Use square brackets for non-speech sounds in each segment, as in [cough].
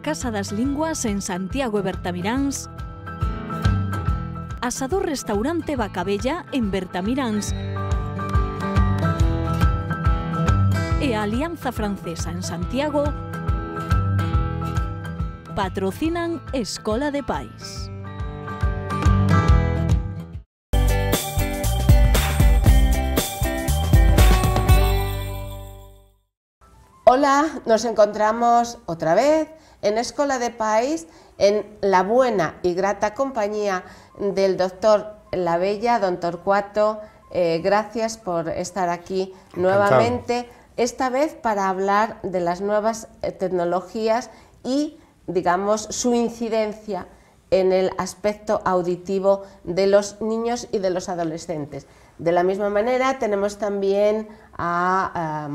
Casa das Lingüas en Santiago e Bertamiráns, Asador Restaurante Bacabella en Bertamiráns e Alianza Francesa en Santiago patrocinan Escola de Pais. Hola, nos encontramos otra vez en Escola de País, en la buena y grata compañía del doctor La Bella, don Torcuato. Eh, gracias por estar aquí nuevamente, esta vez para hablar de las nuevas eh, tecnologías y, digamos, su incidencia en el aspecto auditivo de los niños y de los adolescentes. De la misma manera tenemos también a, Manuel eh,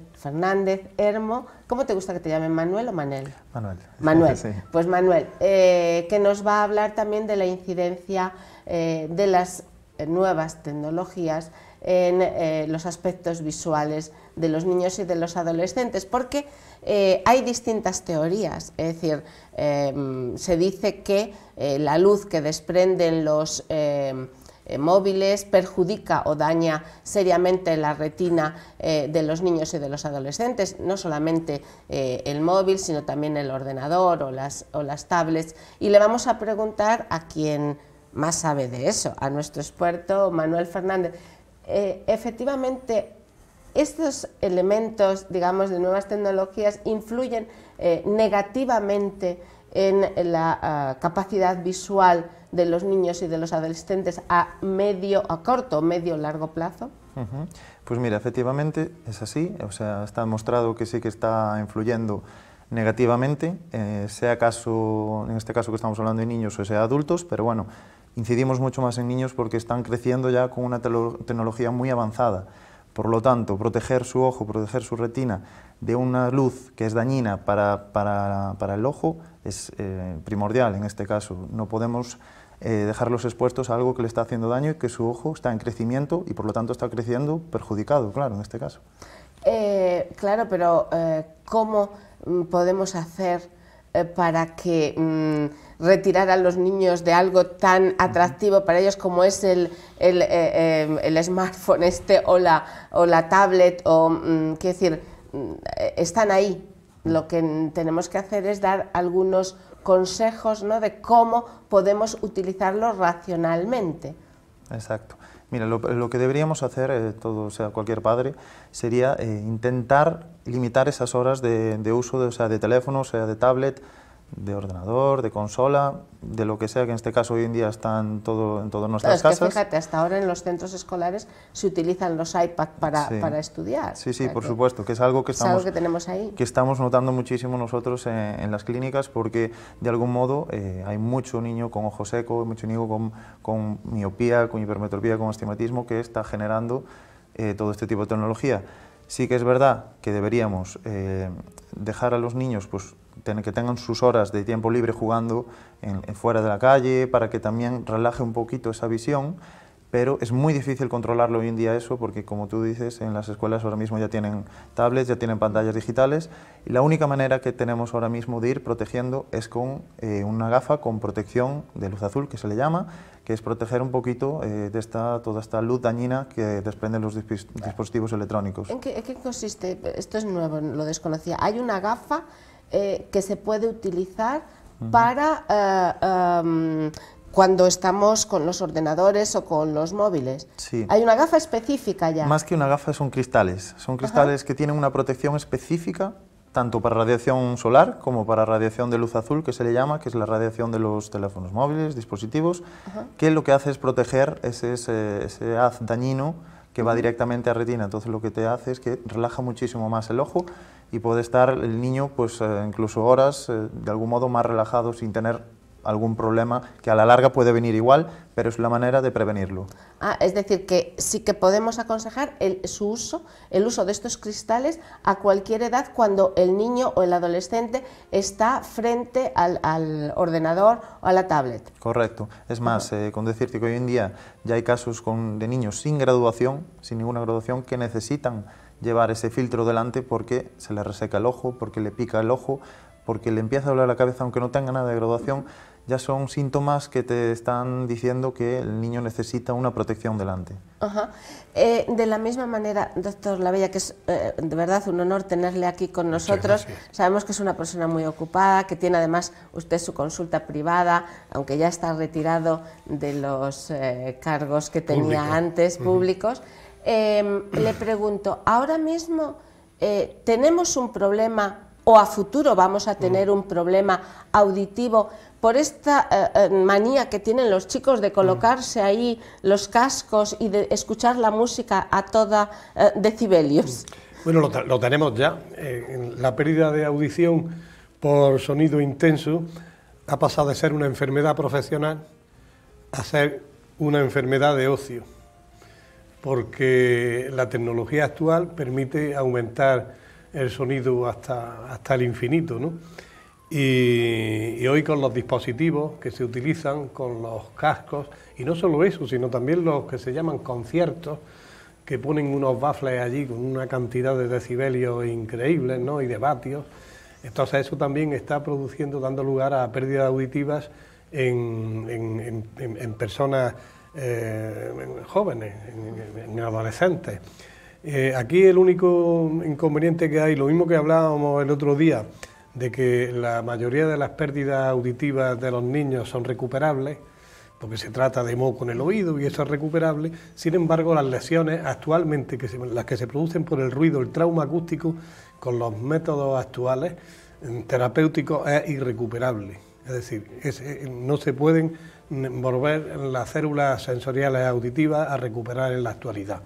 Manel Fernández Hermo. ¿Cómo te gusta que te llamen Manuel o Manel? Manuel. Manuel. [laughs] Pues Manuel, eh, que nos va a hablar también de la incidencia eh, de las nuevas tecnologías en los aspectos visuales de los niños y de los adolescentes, porque hay distintas teorías, es decir, se dice que la luz que desprenden los eh, móviles, perjudica o daña seriamente la retina eh, de los niños y de los adolescentes, no solamente eh, el móvil, sino también el ordenador o las, tablets. Y le vamos a preguntar a quien más sabe de eso, a nuestro experto Manuel Fernández. efectivamente, estos elementos, digamos, de nuevas tecnologías influyen negativamente en la ah, capacidad visual de los niños y de los adolescentes a medio, a corto, medio, largo plazo? Pues mira, efectivamente es así, o sea, está demostrado que sí que está influyendo negativamente, eh, sea caso, en este caso que estamos hablando de niños o sea adultos, pero bueno, incidimos mucho más en niños porque están creciendo ya con una tecnología muy avanzada. Por lo tanto, proteger su ojo, proteger su retina de una luz que es dañina para, para, para el ojo, es eh, primordial en este caso. No podemos eh, dejarlos expuestos a algo que le está haciendo daño y que su ojo está en crecimiento y por lo tanto está creciendo perjudicado, claro, en este caso. Eh, claro, pero ¿cómo mm, podemos hacer para que mm, retirar a los niños de algo tan atractivo para ellos como es el, el, em, el smartphone este o la, o la tablet o, mm, decir, están ahí, lo que tenemos que hacer es dar algunos consejos de cómo podemos utilizarlo racionalmente. Exacto. Mira, lo, que deberíamos hacer, eh, todo, o sea, cualquier padre, sería eh, intentar limitar esas horas de, uso de, o sea, de teléfono, o sea, de tablet, de ordenador, de consola, de lo que sea, que en este caso hoy en día están todo, en todas nuestras casas. fíjate, hasta ahora en los centros escolares se utilizan los iPad para, para estudiar. Sí, sí, por supuesto, que es algo que estamos, que estamos notando muchísimo nosotros en, las clínicas porque de algún modo eh, hay mucho niño con ojo seco, mucho niño con, miopía, con hipermetropía, con astigmatismo que está generando eh, todo este tipo de tecnología. Sí que es verdad que deberíamos eh, dejar a los niños pues, que tengan sus horas de tiempo libre jugando en, fuera de la calle, para que también relaje un poquito esa visión, pero es muy difícil controlarlo hoy en día eso, porque como tú dices, en las escuelas ahora mismo ya tienen tablets, ya tienen pantallas digitales, y la única manera que tenemos ahora mismo de ir protegiendo es con eh, una gafa con protección de luz azul, que se le llama, que es proteger un poquito eh, de esta, toda esta luz dañina que desprenden los dispositivos electrónicos. qué, en qué consiste? Esto es nuevo, lo desconocía. Hay una gafa eh, que se puede utilizar para eh, em, cuando estamos con los ordenadores o con los móviles. Sí. Hay una gafa específica ya. Más que una gafa son cristales. Son cristales que tienen una protección específica tanto para radiación solar como para radiación de luz azul, que se le llama, que es la radiación de los teléfonos móviles, dispositivos, que lo que hace es proteger ese, ese haz dañino que va directamente a retina. Entonces lo que te hace es que relaja muchísimo más el ojo y puede estar el niño pues eh, incluso horas eh, de algún modo más relajado sin tener algún problema que a la larga puede venir igual, pero es la manera de prevenirlo. Ah, es decir, que sí que podemos aconsejar el, su uso, el uso de estos cristales a cualquier edad cuando el niño o el adolescente está frente al, ordenador o a la tablet. Correcto. Es más, eh, con decirte que hoy en día ya hay casos de niños sin graduación, sin ninguna graduación, que necesitan llevar ese filtro delante porque se le reseca el ojo, porque le pica el ojo, porque le empieza a doler la cabeza aunque no tenga nada de graduación, ya son síntomas que te están diciendo que el niño necesita una protección delante. Eh, de la misma manera, doctor Lavella, que es eh, de verdad un honor tenerle aquí con nosotros. Sabemos que es una persona muy ocupada, que tiene además usted su consulta privada, aunque ya está retirado de los eh, cargos que tenía antes públicos. Em, le pregunto, ahora mismo eh, tenemos un problema o a futuro vamos a tener un problema auditivo por esta eh, eh, manía que tienen los chicos de colocarse ahí los cascos y de escuchar la música a toda decibelios. Bueno, lo, lo tenemos ya. la pérdida de audición por sonido intenso ha pasado de ser una enfermedad profesional a ser una enfermedad de ocio porque la tecnología actual permite aumentar el sonido hasta, hasta el infinito. Y, hoy con los dispositivos que se utilizan, con los cascos, y no solo eso, sino también los que se llaman conciertos, que ponen unos baffles allí con una cantidad de decibelios increíbles ¿no? y de vatios. Entonces eso también está produciendo, dando lugar a pérdidas auditivas en, en personas en eh, jóvenes, en, adolescentes. Eh, aquí el único inconveniente que hay, lo mismo que hablábamos el otro día, de que la mayoría de las pérdidas auditivas de los niños son recuperables, porque se trata de moco en el oído y eso es recuperable. Sin embargo, las lesiones actualmente, que las que se producen por el ruido, el trauma acústico, con los métodos actuales mm, terapéuticos es irrecuperable. Es decir, no se pueden volver las células sensoriales auditivas a recuperar en la actualidad.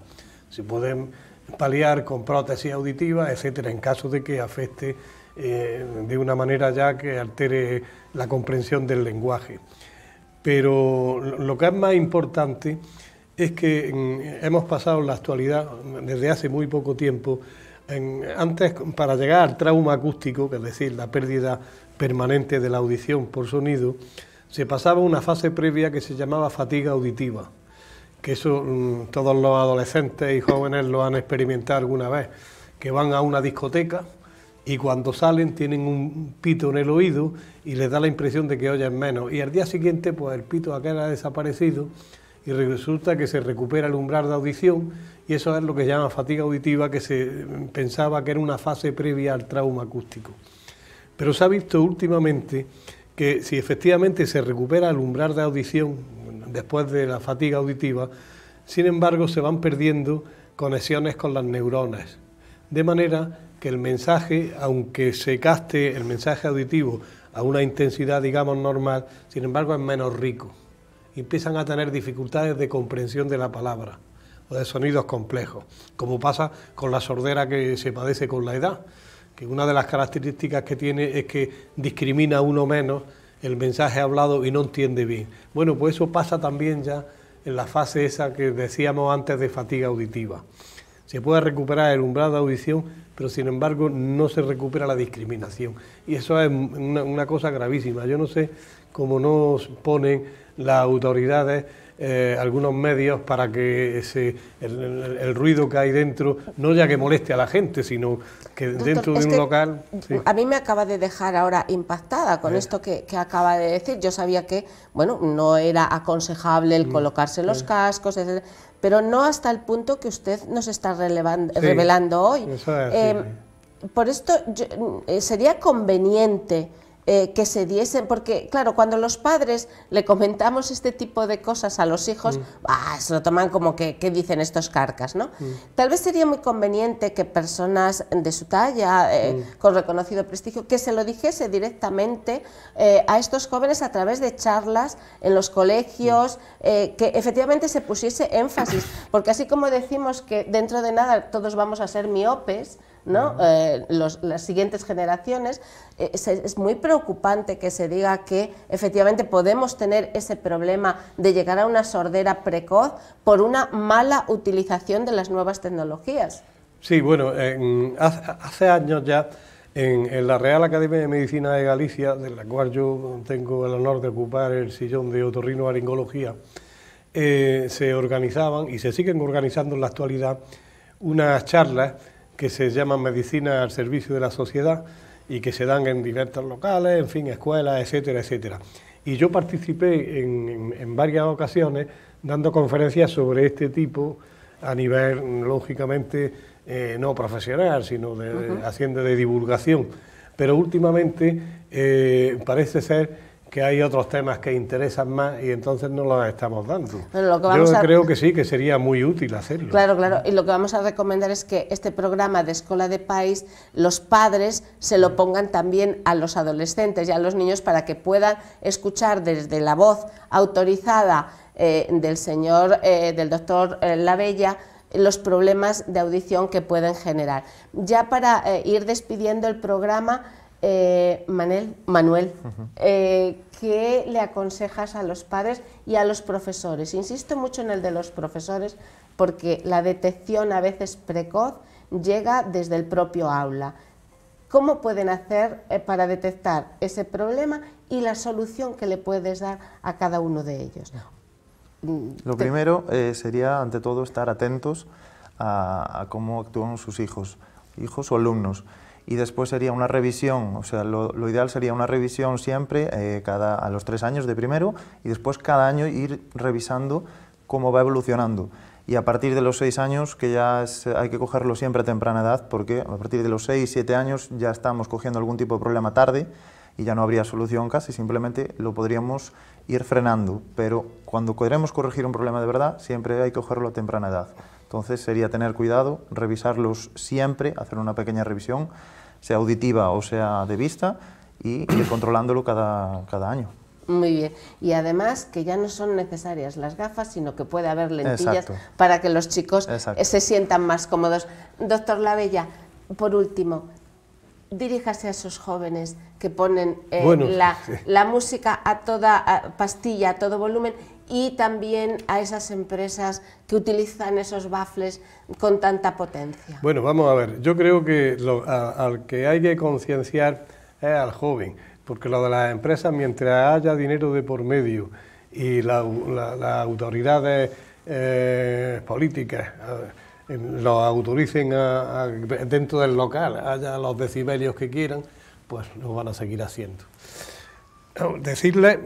Se pueden paliar con prótesis auditivas, etcétera, en caso de que afecte eh, de una manera ya que altere la comprensión del lenguaje. Pero lo que es más importante es que mm, hemos pasado en la actualidad, desde hace muy poco tiempo, antes para llegar al trauma acústico, que es decir, la pérdida permanente de la audición por sonido, se pasaba una fase previa que se llamaba fatiga auditiva, que eso mm, todos los adolescentes y jóvenes lo han experimentado alguna vez, que van a una discoteca y cuando salen tienen un pito en el oído y les da la impresión de que oyen menos. Y al día siguiente, pues el pito aquel ha desaparecido y resulta que se recupera el umbral de audición y eso es lo que se llama fatiga auditiva, que se mm, pensaba que era una fase previa al trauma acústico. Pero se ha visto últimamente que si efectivamente se recupera el umbral de audición después de la fatiga auditiva, sin embargo se van perdiendo conexiones con las neuronas, de manera que el mensaje, aunque se caste el mensaje auditivo a una intensidad, digamos, normal, sin embargo es menos rico. Empiezan a tener dificultades de comprensión de la palabra o de sonidos complejos, como pasa con la sordera que se padece con la edad que una de las características que tiene es que discrimina uno menos el mensaje hablado y no entiende bien. Bueno, pues eso pasa también ya en la fase esa que decíamos antes de fatiga auditiva. Se puede recuperar el umbral de audición, pero sin embargo no se recupera la discriminación. Y eso es una cosa gravísima. Yo no sé como nos ponen las autoridades eh, algunos medios para que ese, el, ruido que hay dentro, no ya que moleste a la gente, sino que dentro de un local... A mí me acaba de dejar ahora impactada con eh. esto que, acaba de decir. Yo sabía que, bueno, no era aconsejable el mm, colocarse los eh. cascos, pero no hasta el punto que usted nos está revelando hoy. Por esto sería conveniente eh, que se diesen, porque claro, cuando los padres le comentamos este tipo de cosas a los hijos, mm. se lo toman como que ¿qué dicen estos carcas, ¿no? Mm. Tal vez sería muy conveniente que personas de su talla, eh, mm. con reconocido prestigio, que se lo dijese directamente eh, a estos jóvenes a través de charlas en los colegios, que efectivamente se pusiese énfasis, porque así como decimos que dentro de nada todos vamos a ser miopes, eh, las siguientes generaciones, eh, es, muy preocupante que se diga que efectivamente podemos tener ese problema de llegar a una sordera precoz por una mala utilización de las nuevas tecnologías. Sí, bueno, hace, años ya en, la Real Academia de Medicina de Galicia, de la cual yo tengo el honor de ocupar el sillón de otorrinolaringología, eh, se organizaban y se siguen organizando en la actualidad unas charlas que se llaman medicina al servicio de la sociedad y que se dan en diversos locales, en fin, escuelas, etcétera, etcétera. Y yo participé en, en, varias ocasiones dando conferencias sobre este tipo a nivel, lógicamente, eh, no profesional, sino de, haciendo de divulgación. Pero últimamente eh, parece ser que hay otros temas que interesan más y entonces no los estamos dando. Yo creo que sí, que sería muy útil hacerlo. Claro, claro. Y lo que vamos a recomendar es que este programa de Escuela de País, los padres se lo pongan también a los adolescentes y a los niños para que puedan escuchar desde la voz autorizada eh, del señor, eh, del doctor eh, Lavella... Labella, los problemas de audición que pueden generar. Ya para ir despidiendo el programa, eh, Manuel, eh, ¿qué le aconsejas a los padres y a los profesores? Insisto mucho en el de los profesores porque la detección a veces precoz llega desde el propio aula. ¿Cómo pueden hacer eh, para detectar ese problema y la solución que le puedes dar a cada uno de ellos? Lo primero sería, ante todo, estar atentos a, cómo actúan sus hijos, hijos o alumnos y después sería una revisión, o sea, lo, ideal sería una revisión siempre eh, cada, a los tres años de primero y después cada año ir revisando cómo va evolucionando. Y a partir de los seis años, que ya hay que cogerlo siempre a temprana edad, porque a partir de los seis, siete años ya estamos cogiendo algún tipo de problema tarde y ya no habría solución casi, simplemente lo podríamos ir frenando. Pero cuando queremos corregir un problema de verdad, siempre hay que cogerlo a temprana edad. Entonces sería tener cuidado, revisarlos siempre, hacer una pequeña revisión, sea auditiva o sea de vista, y ir controlándolo cada, cada año. Muy bien. Y además que ya no son necesarias las gafas, sino que puede haber lentillas para que los chicos se sientan más cómodos. Doctor Labella, por último, diríjase a esos jóvenes que ponen eh, la, música a toda pastilla, a todo volumen, y también a esas empresas que utilizan esos bafles con tanta potencia? Bueno, vamos a ver, yo creo que al que hay que concienciar es al joven, porque lo de las empresas, mientras haya dinero de por medio y las la, autoridades eh, políticas, lo autoricen dentro del local, haya los decibelios que quieran, pues lo van a seguir haciendo. Decirles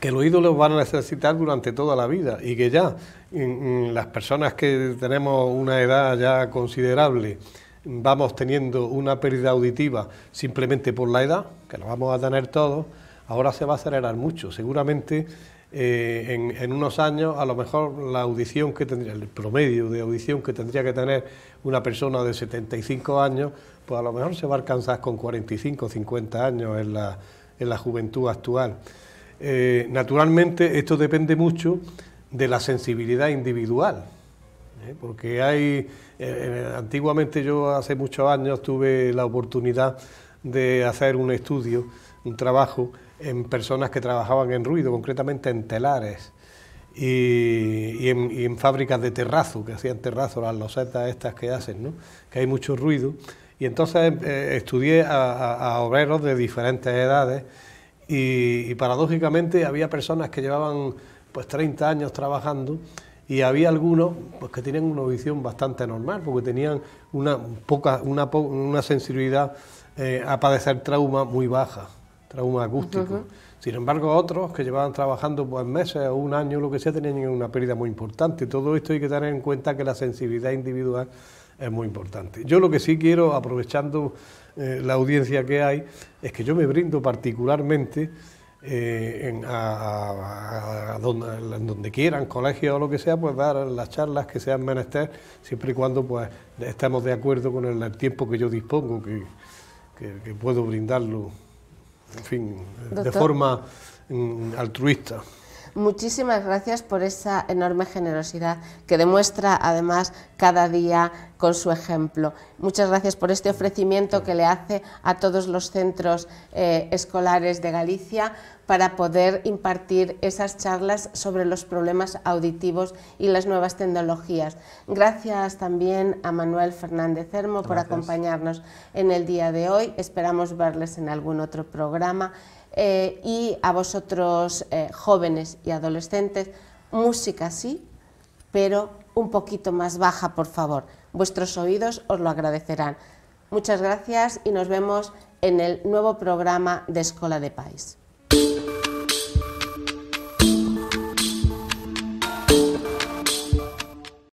que los ídolos van a necesitar durante toda la vida y que ya las personas que tenemos una edad ya considerable vamos teniendo una pérdida auditiva simplemente por la edad, que lo vamos a tener todos, ahora se va a acelerar mucho. Seguramente eh, en, unos años a lo mejor la audición que tendría, el promedio de audición que tendría que tener una persona de 75 años, pues a lo mejor se va a alcanzar con 45 50 años en la, la juventud actual. Eh, naturalmente esto depende mucho de la sensibilidad individual, ¿eh? porque hay, antiguamente yo hace muchos años tuve la oportunidad de hacer un estudio, un trabajo, en personas que trabajaban en ruido, concretamente en telares y, en, fábricas de terrazo, que hacían terrazo, las losetas estas que hacen, ¿no? que hay mucho ruido. Y entonces eh, estudié a, obreros de diferentes edades y, paradójicamente había personas que llevaban pues 30 años trabajando y había algunos pues, que tenían una visión bastante normal, porque tenían una, poca, una, sensibilidad eh, a padecer trauma muy baja trauma acústico. Sin embargo, otros que llevaban trabajando pues, meses o un año, lo que sea, tenían una pérdida muy importante. Todo esto hay que tener en cuenta que la sensibilidad individual es muy importante. Yo lo que sí quiero, aprovechando eh, la audiencia que hay, es que yo me brindo particularmente eh, en, a, donde, quieran, colegios o lo que sea, pues dar las charlas que sean menester, siempre y cuando pues estemos de acuerdo con el, tiempo que yo dispongo, que puedo brindarlo de forma mm, altruista. Muchísimas gracias por esa enorme generosidad que demuestra además cada día con su ejemplo. Muchas gracias por este ofrecimiento que le hace a todos los centros eh, escolares de Galicia para poder impartir esas charlas sobre los problemas auditivos y las nuevas tecnologías. Gracias también a Manuel Fernández Hermo por acompañarnos en el día de hoy. Esperamos verles en algún otro programa. Eh, y a vosotros eh, jóvenes y adolescentes, música sí, pero un poquito más baja, por favor. Vuestros oídos os lo agradecerán. Muchas gracias y nos vemos en el nuevo programa de Escola de País.